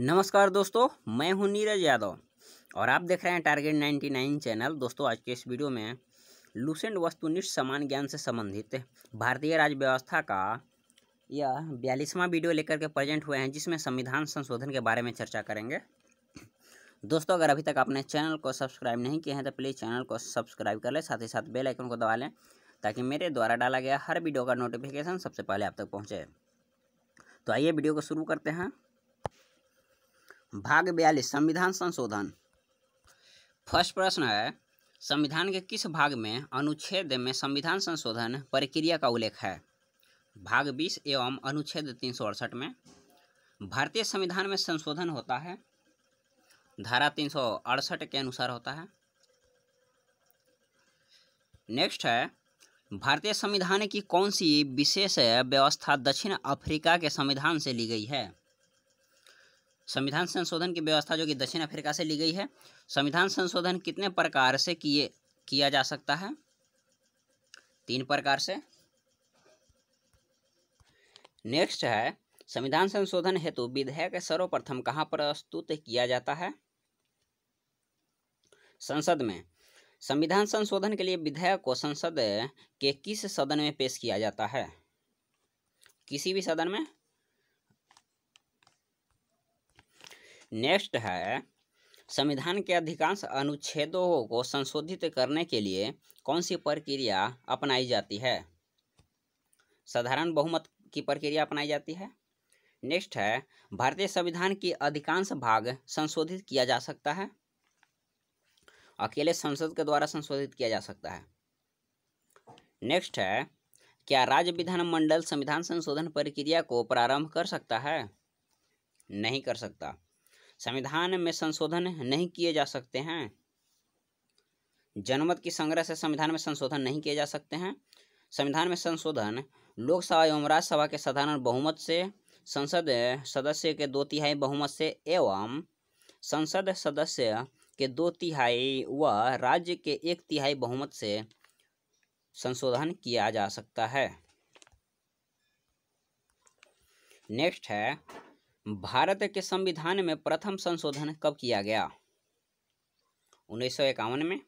नमस्कार दोस्तों मैं हूं नीरज यादव और आप देख रहे हैं टारगेट 99 चैनल दोस्तों आज के इस वीडियो में लूसेंट वस्तुनिष्ठ समान ज्ञान से संबंधित भारतीय राज्य व्यवस्था का यह बयालीसवां वीडियो लेकर के प्रेजेंट हुए हैं जिसमें संविधान संशोधन के बारे में चर्चा करेंगे दोस्तों अगर अभी तक आपने चैनल को सब्सक्राइब नहीं किया है तो प्लीज़ चैनल को सब्सक्राइब कर लें साथ ही साथ बेल आइकन को दबा लें ताकि मेरे द्वारा डाला गया हर वीडियो का नोटिफिकेशन सबसे पहले आप तक पहुँचे तो आइए वीडियो को शुरू करते हैं भाग बयालीस संविधान संशोधन फर्स्ट प्रश्न है संविधान के किस भाग में अनुच्छेद में संविधान संशोधन प्रक्रिया का उल्लेख है भाग बीस एवं अनुच्छेद तीन सौ अड़सठ में भारतीय संविधान में संशोधन होता है धारा तीन सौ अड़सठ के अनुसार होता है नेक्स्ट है भारतीय संविधान की कौन सी विशेष व्यवस्था दक्षिण अफ्रीका के संविधान से ली गई है संविधान संशोधन की व्यवस्था जो कि दक्षिण अफ्रीका से ली गई है संविधान संशोधन कितने प्रकार से किए किया जा सकता है तीन प्रकार से नेक्स्ट है संविधान संशोधन हेतु विधेयक सर्वप्रथम कहाँ प्रस्तुत किया जाता है संसद में संविधान संशोधन के लिए विधेयक को संसद के किस सदन में पेश किया जाता है किसी भी सदन में नेक्स्ट है संविधान के अधिकांश अनुच्छेदों को संशोधित करने के लिए कौन सी प्रक्रिया अपनाई जाती है साधारण बहुमत की प्रक्रिया अपनाई जाती है नेक्स्ट है भारतीय संविधान की अधिकांश भाग संशोधित किया जा सकता है अकेले संसद के द्वारा संशोधित किया जा सकता है नेक्स्ट है क्या राज्य विधानमंडल संविधान संशोधन प्रक्रिया को प्रारंभ कर सकता है नहीं कर सकता संविधान में संशोधन नहीं किए जा सकते हैं जनमत की संग्रह से संविधान में संशोधन नहीं किए जा सकते हैं संविधान में संशोधन लोकसभा एवं राज्यसभा के साधारण बहुमत से संसद सदस्य के दो तिहाई बहुमत से एवं संसद सदस्य के दो तिहाई व राज्य के एक तिहाई बहुमत से संशोधन किया जा सकता है नेक्स्ट है भारत के संविधान में प्रथम संशोधन कब किया गया उन्नीस में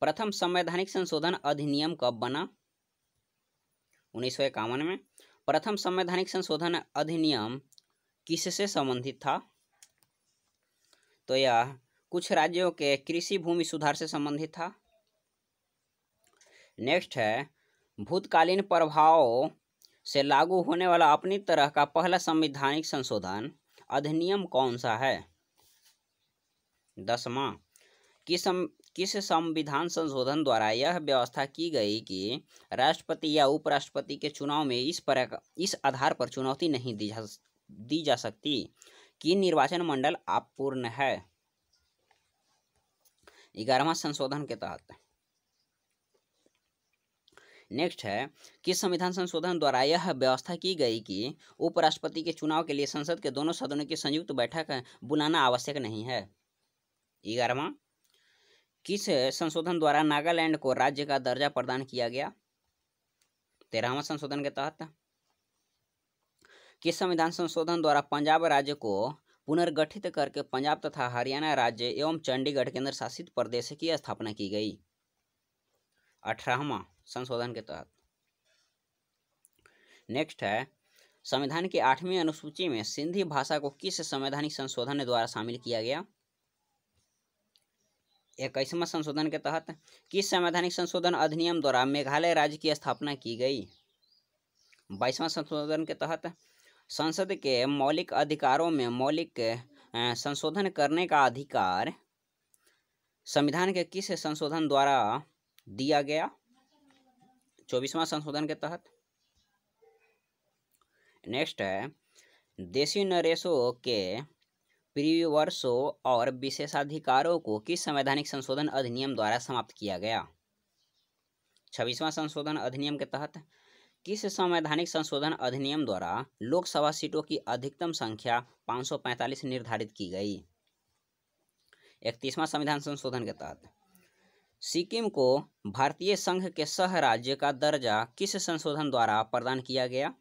प्रथम संवैधानिक संशोधन अधिनियम कब बना उन्नीस में प्रथम संवैधानिक संशोधन अधिनियम किससे संबंधित था तो यह कुछ राज्यों के कृषि भूमि सुधार से संबंधित था नेक्स्ट है भूतकालीन प्रभाव से लागू होने वाला अपनी तरह का पहला संवैधानिक संशोधन अधिनियम कौन सा है दसवा किस किस संविधान संशोधन द्वारा यह व्यवस्था की गई कि राष्ट्रपति या उपराष्ट्रपति के चुनाव में इस पर इस आधार पर चुनौती नहीं दी जा दी जा सकती कि निर्वाचन मंडल अपूर्ण है ग्यारहवा संशोधन के तहत नेक्स्ट है कि संविधान संशोधन द्वारा यह व्यवस्था की गई कि उपराष्ट्रपति के चुनाव के लिए संसद के दोनों सदनों की संयुक्त बैठक बुलाना आवश्यक नहीं है ग्यारहवा किस संशोधन द्वारा नागालैंड को राज्य का दर्जा प्रदान किया गया तेरहवा संशोधन के तहत किस संविधान संशोधन द्वारा पंजाब राज्य को पुनर्गठित करके पंजाब तथा हरियाणा राज्य एवं चंडीगढ़ केंद्र शासित प्रदेश की स्थापना की गई अठारहवा संशोधन के तहत नेक्स्ट है संविधान की आठवीं अनुसूची में सिंधी भाषा को किस संवैधानिक संशोधन द्वारा शामिल किया गया इक्कीसवा संशोधन के तहत किस संवैधानिक संशोधन अधिनियम द्वारा मेघालय राज्य की स्थापना की गई बाईसवां संशोधन के तहत संसद के मौलिक अधिकारों में मौलिक संशोधन करने का अधिकार संविधान के किस संशोधन द्वारा दिया गया चौबीसवां संशोधन के तहत नेक्स्ट है देशी नरेशों के प्रिवर्सों और विशेषाधिकारों को किस संवैधानिक संशोधन अधिनियम द्वारा समाप्त किया गया छब्बीसवां संशोधन अधिनियम के तहत किस संवैधानिक संशोधन अधिनियम द्वारा लोकसभा सीटों की अधिकतम संख्या 545 निर्धारित की गई इकतीसवां संविधान संशोधन के तहत सिक्किम को भारतीय संघ के सह राज्य का दर्जा किस संशोधन द्वारा प्रदान किया गया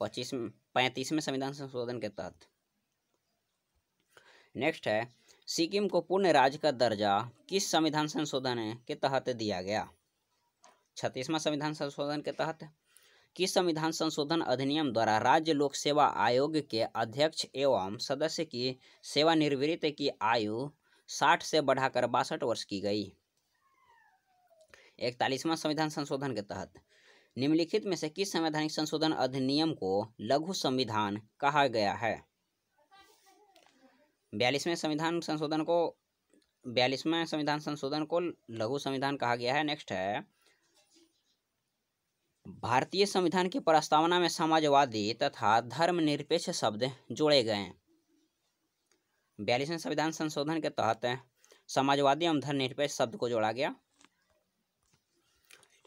पच्चीस पैंतीसवें संविधान संशोधन के तहत नेक्स्ट है सिक्किम को पूर्ण राज्य का दर्जा किस संविधान संशोधन के तहत दिया गया छत्तीसवां संविधान संशोधन के तहत किस संविधान संशोधन अधिनियम द्वारा राज्य लोक सेवा आयोग के अध्यक्ष एवं सदस्य की सेवानिवृत्त की आयु साठ से बढ़ाकर बासठ वर्ष की गई इकतालीसवां संविधान संशोधन के तहत निम्नलिखित में से किस संवैधानिक संशोधन अधिनियम को लघु संविधान कहा गया है बयालीसवें संविधान संशोधन को बयालीसवें संविधान संशोधन को लघु संविधान कहा गया है नेक्स्ट है भारतीय संविधान की प्रस्तावना में समाजवादी तथा धर्मनिरपेक्ष शब्द जोड़े गए हैं बयालीसवें संविधान संशोधन के तहत समाजवादी एवं धर्मनिरपेक्ष शब्द को जोड़ा गया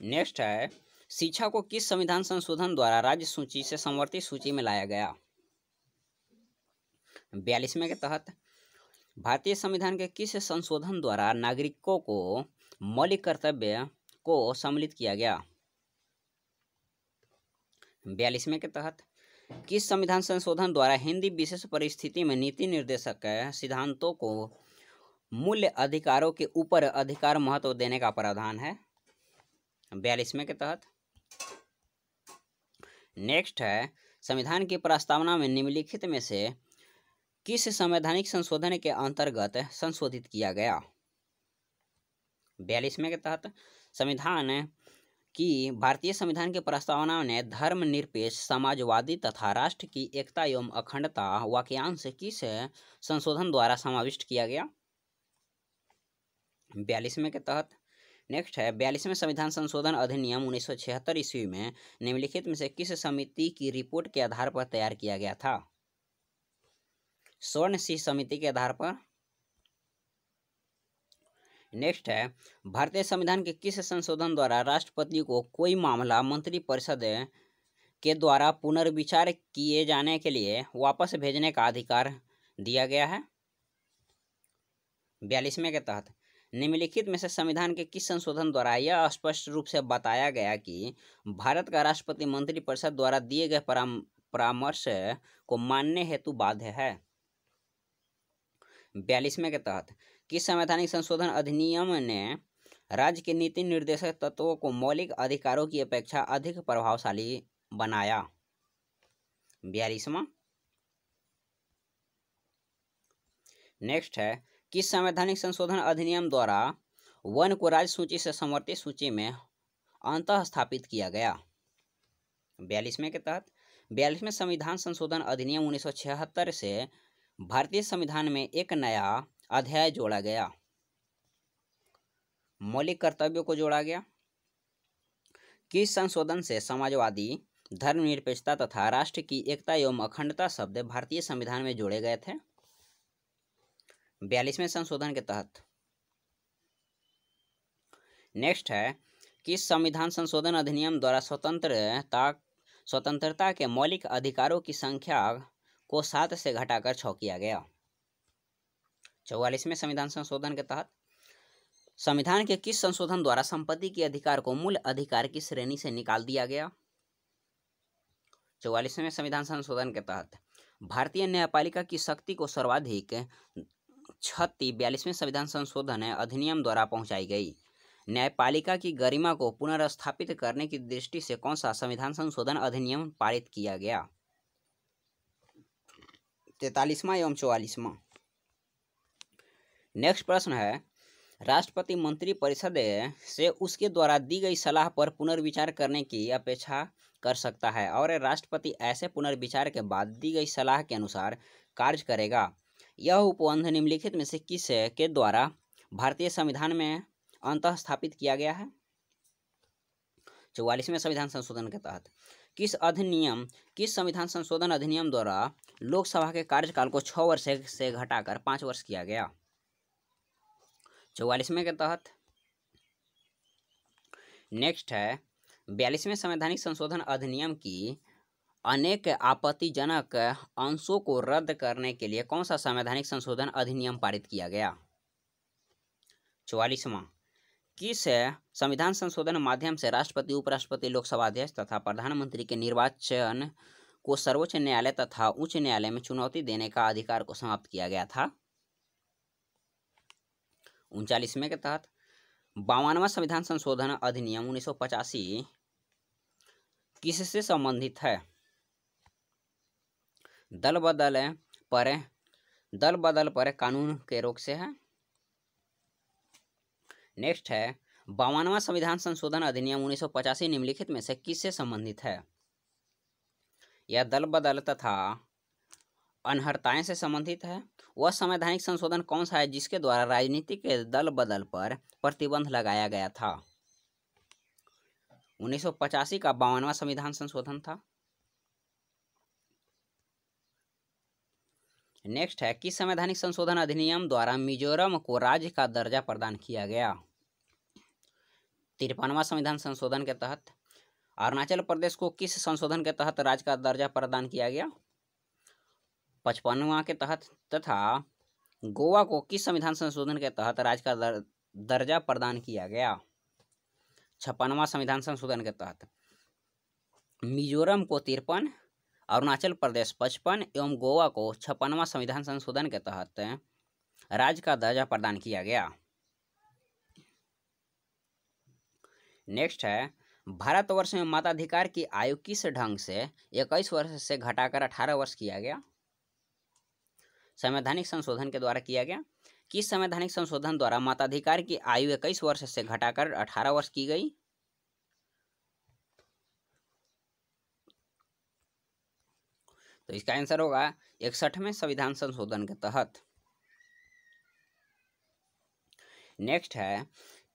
नेक्स्ट है शिक्षा को किस संविधान संशोधन द्वारा राज्य सूची से संवर्ती सूची में लाया गया बयालीसवें के तहत भारतीय संविधान के किस संशोधन द्वारा नागरिकों को मौलिक कर्तव्य को सम्मिलित किया गया बयालीसवें के तहत किस संविधान संशोधन द्वारा हिंदी विशेष परिस्थिति में नीति निर्देशक सिद्धांतों को मूल्य अधिकारों के ऊपर अधिकार महत्व देने का प्रावधान है बयालीसवें के तहत नेक्स्ट है संविधान की प्रस्तावना में निम्नलिखित में से किस संवैधानिक संशोधन के अंतर्गत संशोधित किया गया बयालीसवें के तहत संविधान कि भारतीय संविधान के प्रस्तावना ने धर्मनिरपेक्ष समाजवादी तथा राष्ट्र की एकता एवं अखंडता वाक्यांश किस संशोधन द्वारा समाविष्ट किया गया बयालीसवें के तहत नेक्स्ट है बयालीसवें संविधान संशोधन अधिनियम उन्नीस सौ छिहत्तर ईस्वी में निम्नलिखित में से किस समिति की रिपोर्ट के आधार पर तैयार किया गया था स्वर्ण सी समिति के आधार पर नेक्स्ट है भारतीय संविधान के किस संशोधन द्वारा राष्ट्रपति को कोई मामला परिषद के द्वारा पुनर्विचार किए जाने के लिए वापस भेजने का अधिकार दिया गया है बयालीसवें के तहत निम्नलिखित में से संविधान के किस संशोधन द्वारा यह स्पष्ट रूप से बताया गया कि भारत का राष्ट्रपति मंत्रिपरिषद द्वारा दिए गए परामर्श को मानने हेतु बाध्य है बयालीसवें के तहत कि संवैधानिक संशोधन अधिनियम ने राज्य के नीति निर्देशक तत्वों को मौलिक अधिकारों की अपेक्षा अधिक प्रभावशाली बनाया बयालीसवा नेक्स्ट है कि संवैधानिक संशोधन अधिनियम द्वारा वन को राज्य सूची से समर्थित सूची में अंत स्थापित किया गया बयालीसवें के तहत बयालीसवें संविधान संशोधन अधिनियम 1976 से भारतीय संविधान में एक नया अध्याय जोड़ा गया मौलिक कर्तव्यों को जोड़ा गया किस संशोधन से समाजवादी धर्मनिरपेक्षता तथा राष्ट्र की एकता एवं अखंडता शब्द भारतीय संविधान में जोड़े गए थे बयालीसवें संशोधन के तहत नेक्स्ट है किस संविधान संशोधन अधिनियम द्वारा स्वतंत्रता स्वतंत्रता के मौलिक अधिकारों की संख्या को सात से घटाकर छ किया गया चौवालीसवें संविधान संशोधन के तहत संविधान के किस संशोधन द्वारा संपत्ति के अधिकार को मूल अधिकार की श्रेणी से निकाल दिया गया चौवालीसवें संविधान संशोधन के तहत भारतीय न्यायपालिका की शक्ति को सर्वाधिक छत्तीस बयालीसवें संविधान संशोधन अधिनियम द्वारा पहुंचाई गई न्यायपालिका की गरिमा को पुनर्स्थापित करने की दृष्टि से कौन सा संविधान संशोधन अधिनियम पारित किया गया तैतालीसवां एवं चौवालीसवां नेक्स्ट प्रश्न है राष्ट्रपति मंत्री परिषद से उसके द्वारा दी गई सलाह पर पुनर्विचार करने की अपेक्षा कर सकता है और राष्ट्रपति ऐसे पुनर्विचार के बाद दी गई सलाह के अनुसार कार्य करेगा यह उपबंध निम्नलिखित में से किस के द्वारा भारतीय संविधान में अंत स्थापित किया गया है चौवालीसवें संविधान संशोधन के तहत किस अधिनियम किस संविधान संशोधन अधिनियम द्वारा लोकसभा के कार्यकाल को छः वर्ष से घटाकर पाँच वर्ष किया गया चौवालीसवें के तहत नेक्स्ट है बयालीसवें संवैधानिक संशोधन अधिनियम की अनेक आपत्तिजनक अंशों को रद्द करने के लिए कौन सा संवैधानिक संशोधन अधिनियम पारित किया गया चौवालीसवा किस संविधान संशोधन माध्यम से राष्ट्रपति उपराष्ट्रपति लोकसभा अध्यक्ष तथा प्रधानमंत्री के निर्वाचन को सर्वोच्च न्यायालय तथा उच्च न्यायालय में चुनौती देने का अधिकार को समाप्त किया गया था उनचालीसवें के तहत बावनवा संविधान संशोधन अधिनियम उन्नीस किससे संबंधित है दल बदल पर दल बदल पर कानून के रोक से है नेक्स्ट है बावनवा संविधान संशोधन अधिनियम उन्नीस निम्नलिखित में से किससे संबंधित है यह दल बदल तथा अनहर्ताएं से संबंधित है वह संवैधानिक संशोधन कौन सा है जिसके द्वारा राजनीतिक दल बदल पर प्रतिबंध लगाया गया था उन्नीस का बावनवा संविधान संशोधन था नेक्स्ट है किस संवैधानिक संशोधन अधिनियम द्वारा मिजोरम को राज्य का दर्जा प्रदान किया गया तिरपनवा संविधान संशोधन के तहत अरुणाचल प्रदेश को किस संशोधन के तहत राज्य का दर्जा प्रदान किया गया पचपनवा के तहत तथा गोवा को किस संविधान संशोधन के तहत राज्य का दर्जा प्रदान किया गया छप्पनवा संविधान संशोधन के तहत मिजोरम को तिरपन अरुणाचल प्रदेश पचपन एवं गोवा को छप्पनवा संविधान संशोधन के तहत राज्य का दर्जा प्रदान किया गया नेक्स्ट है भारतवर्ष में मताधिकार की आयु किस ढंग से इक्कीस वर्ष से घटाकर अठारह वर्ष किया गया संवैधानिक संशोधन के द्वारा किया गया किस संवैधानिक संशोधन द्वारा मताधिकार की आयु इक्कीस वर्ष से घटाकर अठारह वर्ष की गई तो इसका आंसर होगा इकसठवें संविधान संशोधन के तहत नेक्स्ट है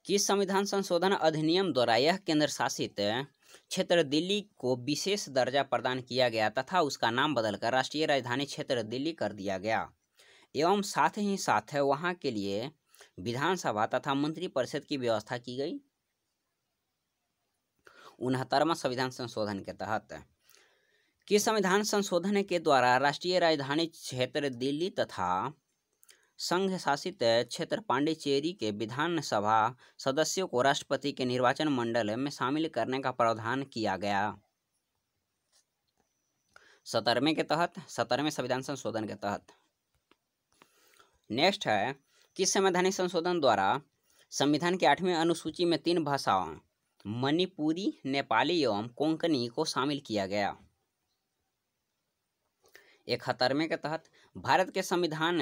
किस संविधान संशोधन अधिनियम द्वारा यह केंद्र शासित क्षेत्र दिल्ली को विशेष दर्जा प्रदान किया गया तथा उसका नाम बदलकर राष्ट्रीय राजधानी क्षेत्र दिल्ली कर दिया गया एवं साथ ही साथ वहाँ के लिए विधानसभा तथा मंत्रिपरिषद की व्यवस्था की गई उनहत्तरवा संविधान संशोधन के तहत कि संविधान संशोधन के द्वारा राष्ट्रीय राजधानी क्षेत्र दिल्ली तथा संघ शासित क्षेत्र पांडिचेरी के विधानसभा सदस्यों को राष्ट्रपति के निर्वाचन मंडल में शामिल करने का प्रावधान किया गया सतरवे के तहत सतरवें संविधान संशोधन के तहत नेक्स्ट है किस संवैधानिक संशोधन द्वारा संविधान की आठवीं अनुसूची में तीन भाषाओं मणिपुरी नेपाली एवं कोंकणी को शामिल किया गया इकहत्तरवें के तहत भारत के संविधान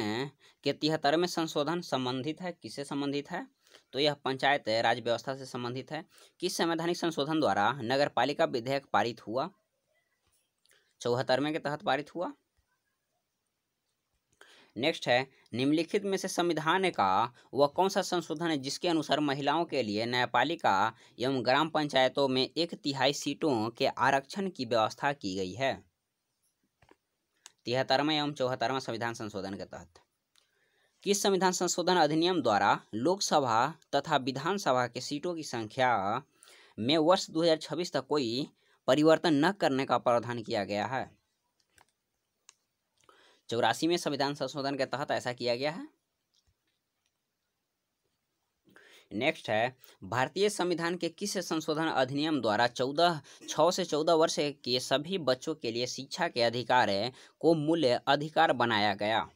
के तिहत्तरवें संशोधन संबंधित है किससे संबंधित है तो यह पंचायत राज व्यवस्था से संबंधित है किस संवैधानिक संशोधन द्वारा नगर पालिका विधेयक पारित हुआ चौहत्तरवें के तहत पारित हुआ नेक्स्ट है निम्नलिखित में से संविधान का वह कौन सा संशोधन है जिसके अनुसार महिलाओं के लिए न्यायपालिका एवं ग्राम पंचायतों में एक तिहाई सीटों के आरक्षण की व्यवस्था की गई है तिहत्तरवा एवं चौहत्तरवा संविधान संशोधन के तहत किस संविधान संशोधन अधिनियम द्वारा लोकसभा तथा विधानसभा के सीटों की संख्या में वर्ष 2026 तक कोई परिवर्तन न करने का प्रावधान किया गया है चौरासी में संविधान संशोधन के तहत ऐसा किया गया है नेक्स्ट है भारतीय संविधान के किस संशोधन अधिनियम द्वारा चौदह छः से चौदह वर्ष के सभी बच्चों के लिए शिक्षा के अधिकार को मूल्य अधिकार बनाया गया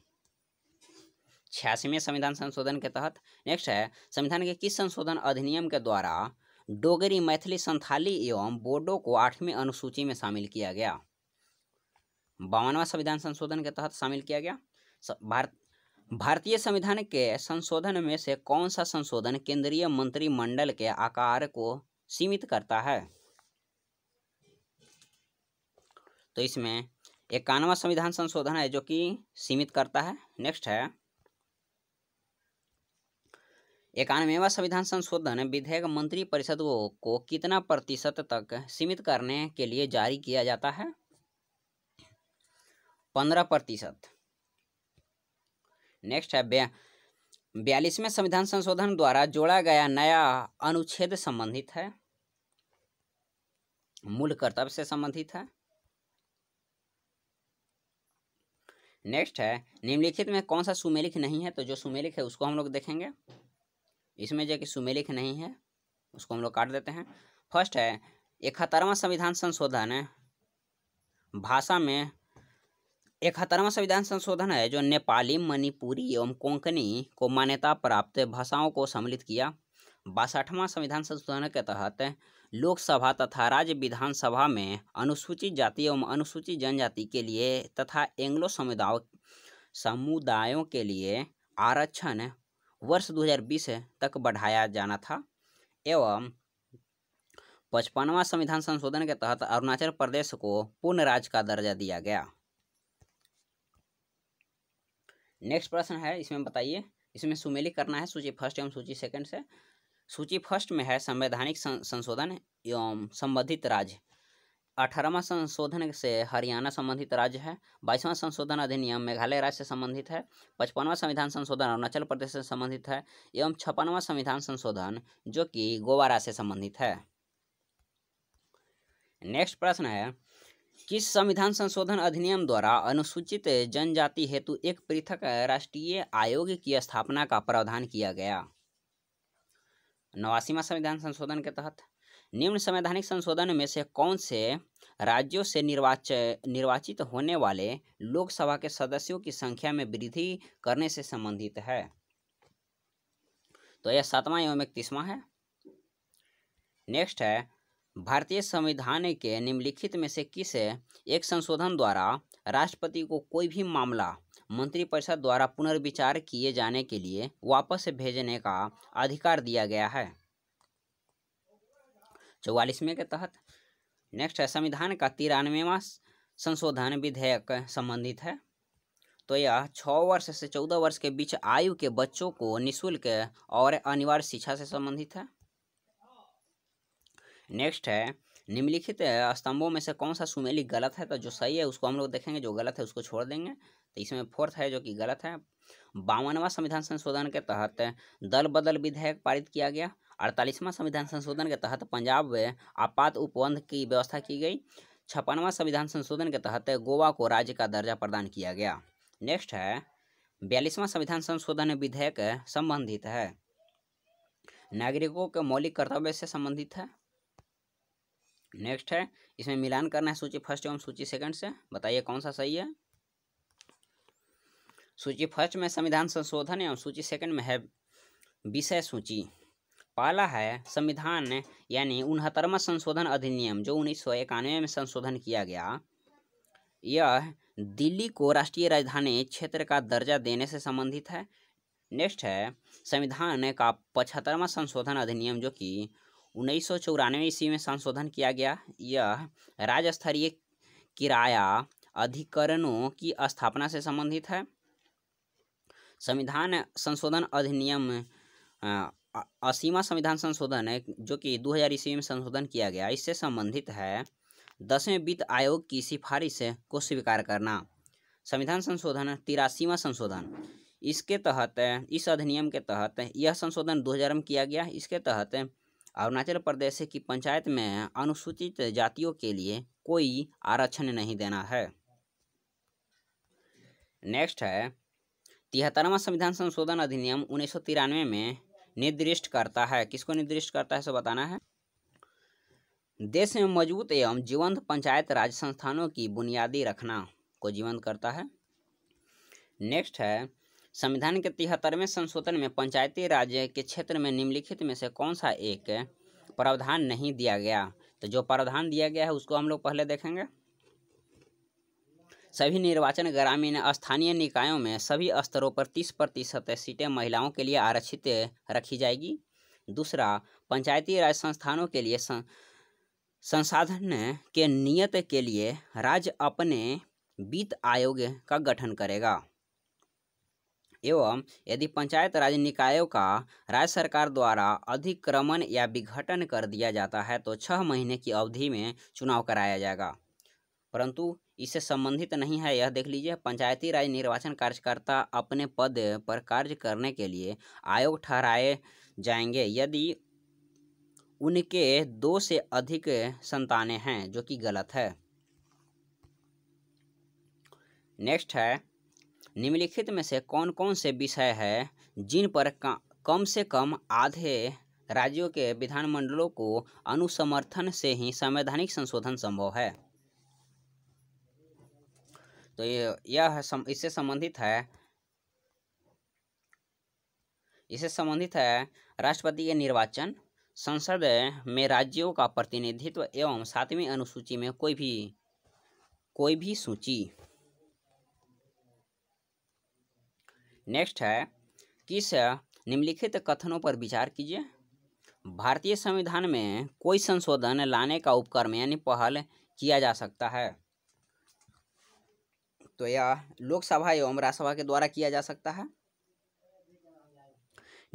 छियासीवें संविधान संशोधन के तहत नेक्स्ट है संविधान के किस संशोधन अधिनियम के द्वारा डोगरी मैथिली संथाली एवं बोडो को आठवीं अनुसूची में शामिल किया गया बावनवा संविधान संशोधन के तहत शामिल किया गया भारत भारतीय संविधान के संशोधन में से कौन सा संशोधन केंद्रीय मंत्रिमंडल के आकार को सीमित करता है तो इसमें इक्यानवा संविधान संशोधन है जो कि सीमित करता है नेक्स्ट है इक्यानवेवा संविधान संशोधन विधेयक मंत्रिपरिषद को कितना प्रतिशत तक सीमित करने के लिए जारी किया जाता है पंद्रह प्रतिशत नेक्स्ट है बया बयालीसवें संविधान संशोधन द्वारा जोड़ा गया नया अनुच्छेद संबंधित है मूल कर्तव्य से संबंधित है नेक्स्ट है निम्नलिखित में कौन सा सुमेलिख नहीं है तो जो सुमेलिख है उसको हम लोग देखेंगे इसमें जो कि सुमेलिख नहीं है उसको हम लोग काट देते हैं फर्स्ट है इकहत्तरवा संविधान संशोधन भाषा में इकहत्तरवा संविधान संशोधन है जो नेपाली मणिपुरी एवं कोंकणी को मान्यता प्राप्त भाषाओं को सम्मिलित किया बासठवां संविधान संशोधन के तहत लोकसभा तथा राज्य विधानसभा में अनुसूचित जाति एवं अनुसूचित जनजाति के लिए तथा एंग्लो समुदाय समुदायों के लिए आरक्षण वर्ष 2020 तक बढ़ाया जाना था एवं पचपनवा संविधान संशोधन के तहत अरुणाचल प्रदेश को पूर्ण राज्य का दर्जा दिया गया नेक्स्ट प्रश्न है इसमें बताइए इसमें सुमेली करना है सूची फर्स्ट एवं सूची सेकंड से सूची फर्स्ट में है संवैधानिक संशोधन एवं संबंधित राज्य अठारहवा संशोधन से हरियाणा संबंधित राज्य है बाईसवां संशोधन अधिनियम मेघालय राज्य से संबंधित है पचपनवा संविधान संशोधन अरुणाचल प्रदेश से संबंधित है एवं छप्पनवा संविधान संशोधन जो कि गोवा राज्य से संबंधित है नेक्स्ट प्रश्न है किस संविधान संशोधन अधिनियम द्वारा अनुसूचित जनजाति हेतु एक पृथक राष्ट्रीय आयोग की स्थापना का प्रावधान किया गया नवासीवा संविधान संशोधन के तहत निम्न संवैधानिक संशोधन में से कौन से राज्यों से निर्वाच निर्वाचित होने वाले लोकसभा के सदस्यों की संख्या में वृद्धि करने से संबंधित है तो यह सातवां एवं इकतीसवां है नेक्स्ट है भारतीय संविधान के निम्नलिखित में से किस एक संशोधन द्वारा राष्ट्रपति को कोई भी मामला मंत्रिपरिषद द्वारा पुनर्विचार किए जाने के लिए वापस भेजने का अधिकार दिया गया है चौवालीसवें के तहत नेक्स्ट है संविधान का तिरानवेवा संशोधन विधेयक संबंधित है तो यह छः वर्ष से चौदह वर्ष के बीच आयु के बच्चों को निःशुल्क और अनिवार्य शिक्षा से संबंधित है नेक्स्ट है निम्नलिखित स्तंभों में से कौन सा सुमेली गलत है तो जो सही है उसको हम लोग देखेंगे जो गलत है उसको छोड़ देंगे तो इसमें फोर्थ है जो कि गलत है बावनवा संविधान संशोधन के तहत दल बदल विधेयक पारित किया गया अड़तालीसवां संविधान संशोधन के तहत पंजाब में आपात उपबंध की व्यवस्था की गई छप्पनवा संविधान संशोधन के तहत गोवा को राज्य का दर्जा प्रदान किया गया नेक्स्ट है बयालीसवां संविधान संशोधन विधेयक संबंधित है नागरिकों के मौलिक कर्तव्य से संबंधित है नेक्स्ट है इसमें मिलान करना है सूची फर्स्ट एवं सूची सेकंड से बताइए कौन सा सही है सूची फर्स्ट में संविधान संशोधन एवं सूची सेकंड में है विषय सूची पहला है संविधान यानी उनहत्तरवा संशोधन अधिनियम जो उन्नीस सौ इक्यानवे में संशोधन किया गया यह दिल्ली को राष्ट्रीय राजधानी क्षेत्र का दर्जा देने से संबंधित है नेक्स्ट है संविधान का पचहत्तरवा संशोधन अधिनियम जो कि उन्नीस सौ चौरानवे ईस्वी में संशोधन किया गया यह राज्य स्तरीय किराया अधिकरणों की स्थापना से संबंधित है संविधान संशोधन अधिनियम असीमा संविधान संशोधन है जो कि 2000 ईस्वी में संशोधन किया गया इससे संबंधित है दसवें वित्त आयोग की सिफारिश को स्वीकार करना संविधान संशोधन तिरासीवा संशोधन इसके तहत इस अधिनियम के तहत यह संशोधन 2000 में किया गया इसके तहत अरुणाचल प्रदेश की पंचायत में अनुसूचित जातियों के लिए कोई आरक्षण नहीं देना है नेक्स्ट है तिहत्तरवा संविधान संशोधन अधिनियम उन्नीस में निर्दिष्ट करता है किसको निर्दिष्ट करता है सो बताना है देश में मजबूत एवं जीवंत पंचायत राज संस्थानों की बुनियादी रखना को जीवंत करता है नेक्स्ट है संविधान के तिहत्तरवें संशोधन में पंचायती राज के क्षेत्र में निम्नलिखित में से कौन सा एक प्रावधान नहीं दिया गया तो जो प्रावधान दिया गया है उसको हम लोग पहले देखेंगे सभी निर्वाचन ग्रामीण स्थानीय निकायों में सभी स्तरों पर तीस प्रतिशत सीटें महिलाओं के लिए आरक्षित रखी जाएगी दूसरा पंचायती राज संस्थानों के लिए संसाधन के नियत के लिए राज्य अपने वित्त आयोग का गठन करेगा एवं यदि पंचायत राज निकायों का राज्य सरकार द्वारा अधिक्रमण या विघटन कर दिया जाता है तो छह महीने की अवधि में चुनाव कराया जाएगा परंतु इससे संबंधित नहीं है यह देख लीजिए पंचायती राज निर्वाचन कार्यकर्ता अपने पद पर कार्य करने के लिए आयोग ठहराए जाएंगे यदि उनके दो से अधिक संतानें हैं जो कि गलत है नेक्स्ट है निम्नलिखित में से कौन कौन से विषय है जिन पर कम से कम आधे राज्यों के विधानमंडलों को अनुसमर्थन से ही संवैधानिक संशोधन संभव है तो यह सम, इससे संबंधित है इससे संबंधित है राष्ट्रपति के निर्वाचन संसद में राज्यों का प्रतिनिधित्व एवं सातवीं अनुसूची में कोई भी कोई भी सूची नेक्स्ट है किस निम्नलिखित कथनों पर विचार कीजिए भारतीय संविधान में कोई संशोधन लाने का उपक्रम यानी पहल किया जा सकता है तो यह लोकसभा एवं राज्यसभा के द्वारा किया जा सकता है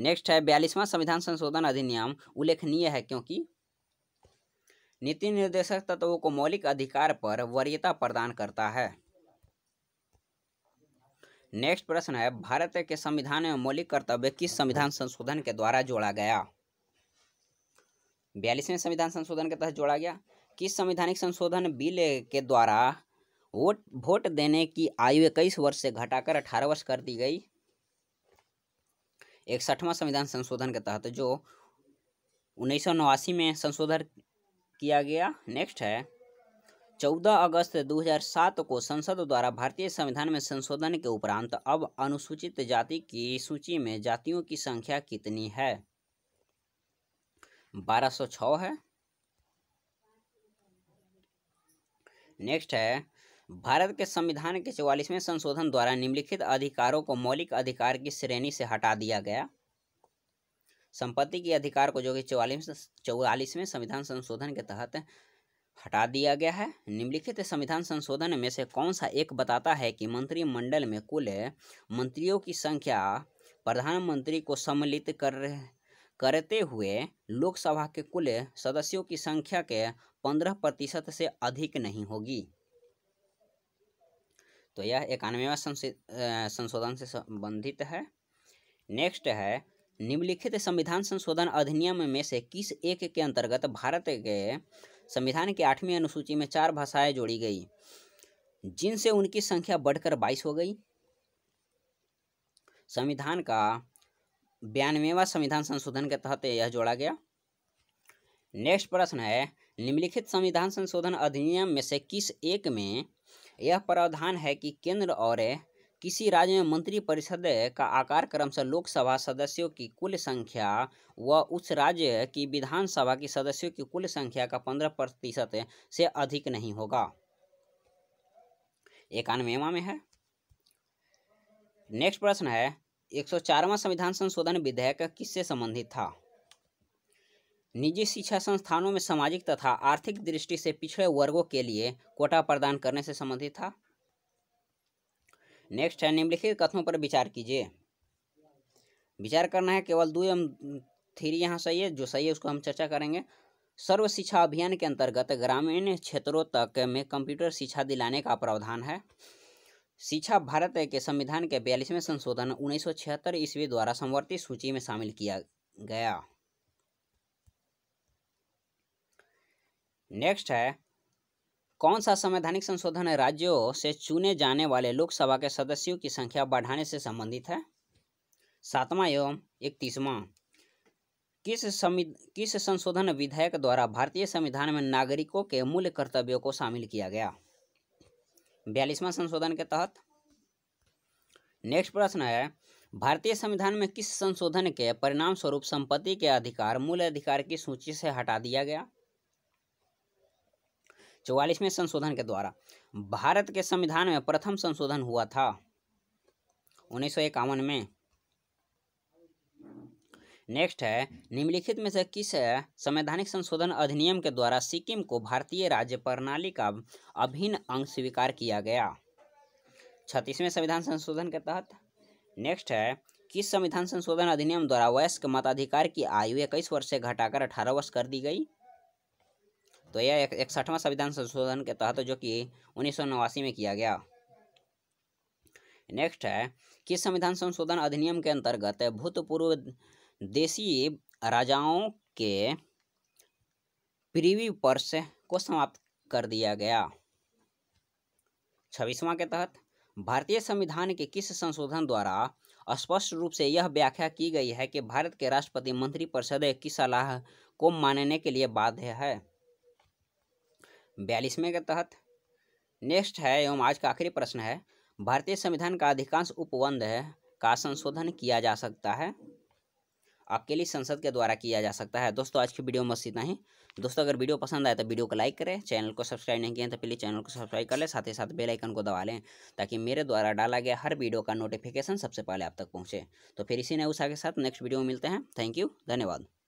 नेक्स्ट है बयालीसवां संविधान संशोधन अधिनियम उल्लेखनीय है क्योंकि नीति निर्देशक तत्वों को मौलिक अधिकार पर वरीयता प्रदान करता है नेक्स्ट प्रश्न है भारत के संविधान में मौलिक कर्तव्य किस संविधान संशोधन के द्वारा जोड़ा गया बयालीसवें संविधान संशोधन के तहत जोड़ा गया किस संविधानिक संशोधन बिल के द्वारा वोट वोट देने की आयु इक्कीस वर्ष से घटाकर अठारह वर्ष कर दी गई इकसठवां संविधान संशोधन के तहत जो उन्नीस में संशोधन किया गया नेक्स्ट है 14 अगस्त 2007 को संसद द्वारा भारतीय संविधान में संशोधन के उपरांत अब अनुसूचित जाति की सूची में जातियों की संख्या कितनी है 1206 है नेक्स्ट है भारत के संविधान के चौवालीसवें संशोधन द्वारा निम्नलिखित अधिकारों को मौलिक अधिकार की श्रेणी से हटा दिया गया संपत्ति के अधिकार को जो कि चौवालीस चौवालीसवें संविधान संशोधन के तहत हटा दिया गया है निम्नलिखित संविधान संशोधन में से कौन सा एक बताता है कि मंत्रिमंडल में कुल मंत्रियों की संख्या प्रधानमंत्री को सम्मिलित कर करते हुए लोकसभा के कुल सदस्यों की संख्या के पंद्रह प्रतिशत से अधिक नहीं होगी तो यह इक्यानवेवा संशोधन से संबंधित है नेक्स्ट है निम्नलिखित संविधान संशोधन अधिनियम में से किस एक के अंतर्गत भारत के संविधान की आठवीं अनुसूची में चार भाषाएं जोड़ी गई जिनसे उनकी संख्या बढ़कर बाईस हो गई संविधान का बयानवेवा संविधान संशोधन के तहत यह जोड़ा गया नेक्स्ट प्रश्न है निम्नलिखित संविधान संशोधन अधिनियम में से किस एक में यह प्रावधान है कि केंद्र और किसी राज्य में मंत्री परिषद का आकार क्रमश लोकसभा सदस्यों की कुल संख्या व उस राज्य की विधानसभा की सदस्यों की कुल संख्या का पंद्रह प्रतिशत से अधिक नहीं होगा इक्यानवेवा में है नेक्स्ट प्रश्न है एक सौ चारवा संविधान संशोधन विधेयक किससे संबंधित था निजी शिक्षा संस्थानों में सामाजिक तथा आर्थिक दृष्टि से पिछड़े वर्गों के लिए कोटा प्रदान करने से संबंधित था नेक्स्ट है निम्नलिखित कथनों पर विचार कीजिए विचार करना है केवल दो एवं थ्री यहाँ सही है जो सही है उसको हम चर्चा करेंगे सर्व शिक्षा अभियान के अंतर्गत ग्रामीण क्षेत्रों तक में कंप्यूटर शिक्षा दिलाने का प्रावधान है शिक्षा भारत के संविधान के बयालीसवें संशोधन उन्नीस सौ छिहत्तर ईस्वी द्वारा समवर्ती सूची में शामिल किया गया नेक्स्ट है कौन सा संवैधानिक संशोधन राज्यों से चुने जाने वाले लोकसभा के सदस्यों की संख्या बढ़ाने से संबंधित है सातवां एवं इकतीसवां किस किस संशोधन विधेयक द्वारा भारतीय संविधान में नागरिकों के मूल कर्तव्यों को शामिल किया गया बयालीसवां संशोधन के तहत नेक्स्ट प्रश्न है भारतीय संविधान में किस संशोधन के परिणाम स्वरूप संपत्ति के अधिकार मूल अधिकार की सूची से हटा दिया गया चौवालीसवें संशोधन के द्वारा भारत के संविधान में प्रथम संशोधन हुआ था उन्नीस में नेक्स्ट है निम्नलिखित में से किस संवैधानिक संशोधन अधिनियम के द्वारा सिक्किम को भारतीय राज्य प्रणाली का अभिन्न अंग स्वीकार किया गया छत्तीसवें संविधान संशोधन के तहत नेक्स्ट है किस संविधान संशोधन अधिनियम द्वारा वयस्क मताधिकार की आयु इक्कीस वर्ष से घटाकर अठारह वर्ष कर दी गई तो यह इकसठवां संविधान संशोधन के तहत जो कि उन्नीस में किया गया नेक्स्ट है कि संविधान संशोधन अधिनियम के अंतर्गत भूतपूर्व देशी राजाओं के प्रीवी पर्स को समाप्त कर दिया गया छब्बीसवां के तहत भारतीय संविधान के किस संशोधन द्वारा स्पष्ट रूप से यह व्याख्या की गई है कि भारत के राष्ट्रपति मंत्रिपरिषद की सलाह को मानने के लिए बाध्य है बयालीसवें के तहत नेक्स्ट है एवं आज का आखिरी प्रश्न है भारतीय संविधान का अधिकांश उपबंध का संशोधन किया जा सकता है अकेली संसद के द्वारा किया जा सकता है दोस्तों आज की वीडियो में बस इतना ही दोस्तों अगर वीडियो पसंद आए तो वीडियो को लाइक करें चैनल को सब्सक्राइब नहीं किए तो प्लीज़ चैनल को सब्सक्राइब कर लें साथ ही साथ बेल आइकन को दबा लें ताकि मेरे द्वारा डाला गया हर वीडियो का नोटिफिकेशन सबसे पहले आप तक पहुँचे तो फिर इसी ने उषा के साथ नेक्स्ट वीडियो में मिलते हैं थैंक यू धन्यवाद